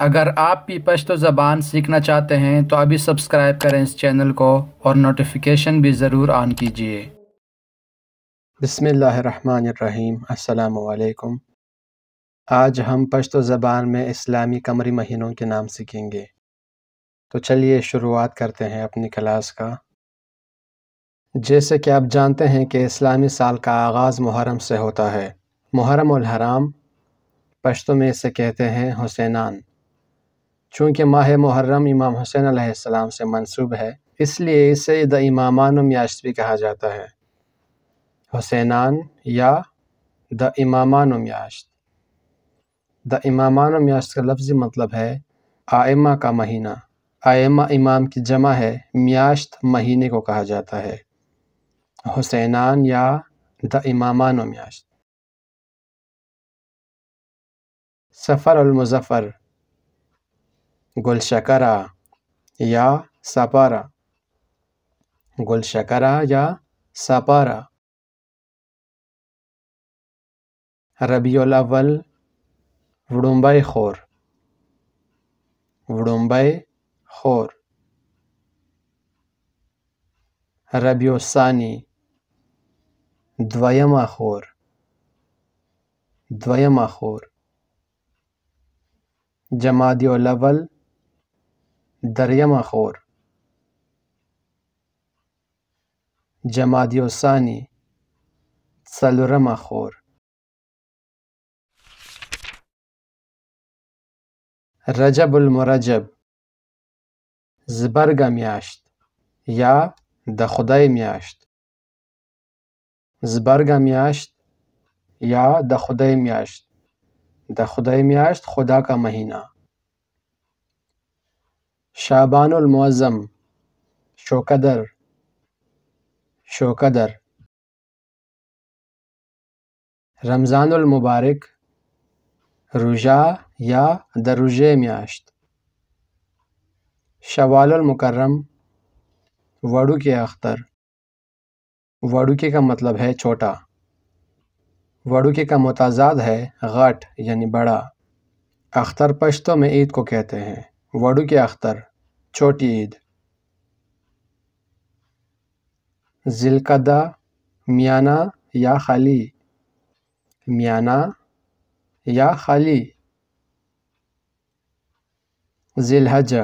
अगर आप भी पश्तो ज़बान सीखना चाहते हैं तो अभी सब्सक्राइब करें इस चैनल को और नोटिफिकेशन भी ज़रूर ऑन कीजिए बसमीम अल्लाम आज हम पश्तो ज़बान में इस्लामी कमरी महीनों के नाम सीखेंगे तो चलिए शुरुआत करते हैं अपनी क्लास का जैसे कि आप जानते हैं कि इस्लामी साल का आगाज़ मुहरम से होता है मुहरम और हराम पश्तों में इसे कहते हैं हुसैनान चूँकि माह मुहर्रम इमाम हुसैन आसमाम से मनसूब है इसलिए इसे द इमामान याश भी कहा जाता है हुसैनान या द इमामान याश द इमामान याश का लफ्ज़ मतलब है आयमा का महीना आयमा इमाम की जमा है म्याश्त महीने को कहा जाता है हुसैनान या द इमामान म्याश्त सफ़र मुजफ़र गुलशकरा या सपारा गुलशकरा या सपारा रबील अव्वल वडुम्बई खोर वडुम्बई खोर रबियोसानी द्वयमा खोर द्वयमा खोर जमादियोल अव्वल دریمه خور جمادی ثانی څلورمه خور رجب المرجب زبرګه میاشت یا د خدای میاشت زبرګه میاشت یا د خدای میاشت د خدای میاشت خدا کا مہینہ शाबानमज़म शोकदर शोकदर रमज़ानमबारक रुजा या दरुजे म्याश्त शवालमकरम वड़ुके अख्तर वड़ुके का मतलब है छोटा वड़ुके का मतजाद है गठ यानी बड़ा अख्तर पश्तों में ईद को कहते हैं वड़ुके अख्तर छोटी ईद जिलकदा मियाना या खाली मियाना या खाली जिलहजा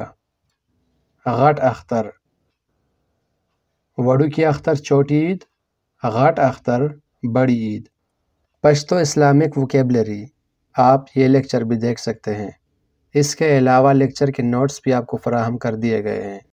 घाट अख्तर वड़ू की अख्तर छोटी ईद घट अख्तर बड़ी ईद पश्तो इस्लामिक वोकेबलरी आप ये लेक्चर भी देख सकते हैं इसके अलावा लेक्चर के नोट्स भी आपको फराहम कर दिए गए हैं